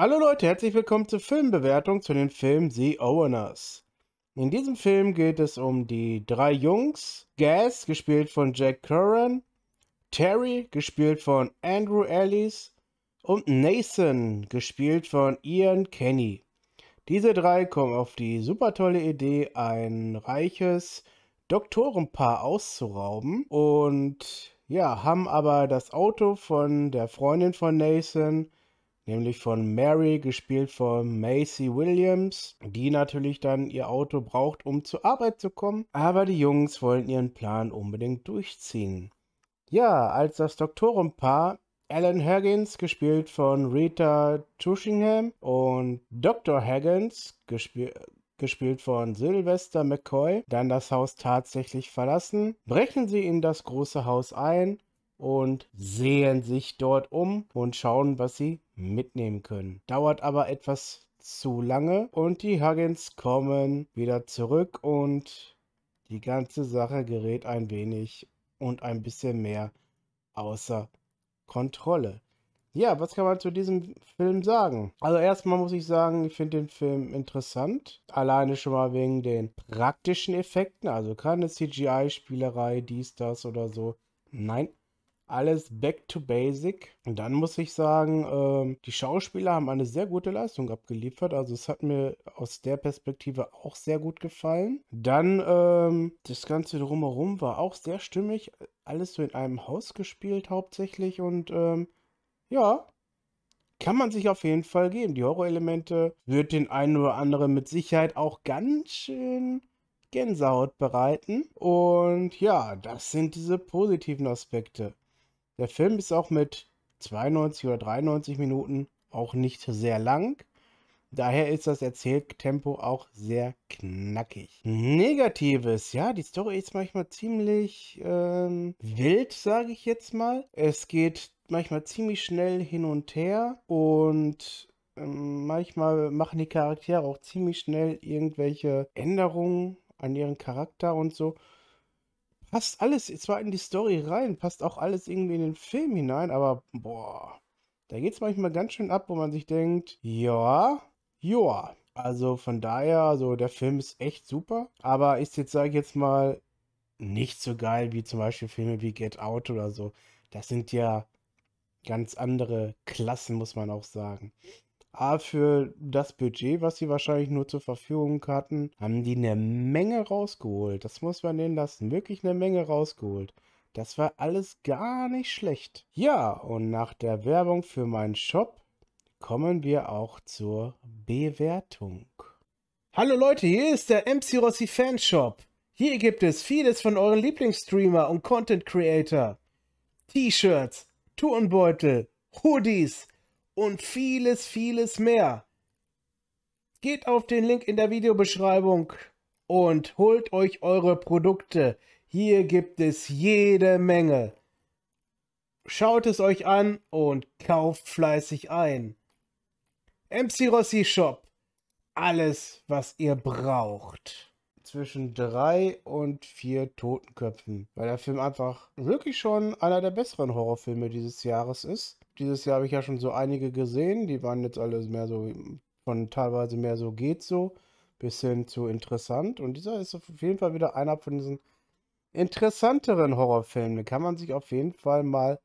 Hallo Leute, herzlich willkommen zur Filmbewertung zu dem Film The Owners. In diesem Film geht es um die drei Jungs, Gaz, gespielt von Jack Curran, Terry, gespielt von Andrew Ellis und Nathan, gespielt von Ian Kenny. Diese drei kommen auf die super tolle Idee, ein reiches Doktorenpaar auszurauben und ja, haben aber das Auto von der Freundin von Nathan nämlich von Mary, gespielt von Macy Williams, die natürlich dann ihr Auto braucht, um zur Arbeit zu kommen. Aber die Jungs wollen ihren Plan unbedingt durchziehen. Ja, als das Doktorenpaar Alan Huggins, gespielt von Rita Tushingham, und Dr. Huggins, gespielt gespielt von Sylvester McCoy, dann das Haus tatsächlich verlassen, brechen sie in das große Haus ein und sehen sich dort um und schauen, was sie mitnehmen können. Dauert aber etwas zu lange und die Huggins kommen wieder zurück und die ganze Sache gerät ein wenig und ein bisschen mehr außer Kontrolle. Ja, was kann man zu diesem Film sagen? Also erstmal muss ich sagen, ich finde den Film interessant. Alleine schon mal wegen den praktischen Effekten, also keine CGI-Spielerei, dies, das oder so. Nein, alles back to basic. Und dann muss ich sagen, ähm, die Schauspieler haben eine sehr gute Leistung abgeliefert. Also es hat mir aus der Perspektive auch sehr gut gefallen. Dann ähm, das Ganze drumherum war auch sehr stimmig. Alles so in einem Haus gespielt hauptsächlich. Und ähm, ja, kann man sich auf jeden Fall geben. Die Horrorelemente wird den einen oder anderen mit Sicherheit auch ganz schön Gänsehaut bereiten. Und ja, das sind diese positiven Aspekte. Der Film ist auch mit 92 oder 93 Minuten auch nicht sehr lang. Daher ist das Erzähltempo auch sehr knackig. Negatives, ja, die Story ist manchmal ziemlich ähm, wild, sage ich jetzt mal. Es geht manchmal ziemlich schnell hin und her und ähm, manchmal machen die Charaktere auch ziemlich schnell irgendwelche Änderungen an ihren Charakter und so passt alles zwar in die Story rein, passt auch alles irgendwie in den Film hinein, aber boah, da geht es manchmal ganz schön ab, wo man sich denkt, ja, ja. Also von daher, so der Film ist echt super, aber ist jetzt, sage ich jetzt mal, nicht so geil wie zum Beispiel Filme wie Get Out oder so. Das sind ja ganz andere Klassen, muss man auch sagen. A, für das Budget, was sie wahrscheinlich nur zur Verfügung hatten, haben die eine Menge rausgeholt. Das muss man denen lassen. Wirklich eine Menge rausgeholt. Das war alles gar nicht schlecht. Ja, und nach der Werbung für meinen Shop kommen wir auch zur Bewertung. Hallo Leute, hier ist der MC Rossi Fanshop. Hier gibt es vieles von euren Lieblingsstreamer und Content Creator. T-Shirts, Turnbeutel, Hoodies, und vieles, vieles mehr. Geht auf den Link in der Videobeschreibung und holt euch eure Produkte. Hier gibt es jede Menge. Schaut es euch an und kauft fleißig ein. MC Rossi Shop. Alles, was ihr braucht. Zwischen drei und vier Totenköpfen, weil der Film einfach wirklich schon einer der besseren Horrorfilme dieses Jahres ist dieses Jahr habe ich ja schon so einige gesehen, die waren jetzt alle mehr so, von teilweise mehr so geht so, bis hin zu interessant. Und dieser ist auf jeden Fall wieder einer von diesen interessanteren Horrorfilmen. Den kann man sich auf jeden Fall mal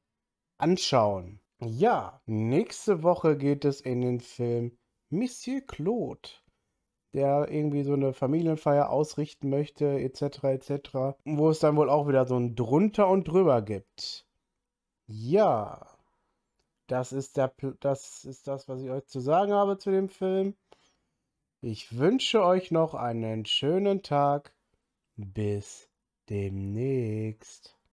anschauen. Ja, nächste Woche geht es in den Film Monsieur Claude, der irgendwie so eine Familienfeier ausrichten möchte, etc., etc., wo es dann wohl auch wieder so ein Drunter und Drüber gibt. Ja, das ist, der, das ist das, was ich euch zu sagen habe zu dem Film. Ich wünsche euch noch einen schönen Tag. Bis demnächst.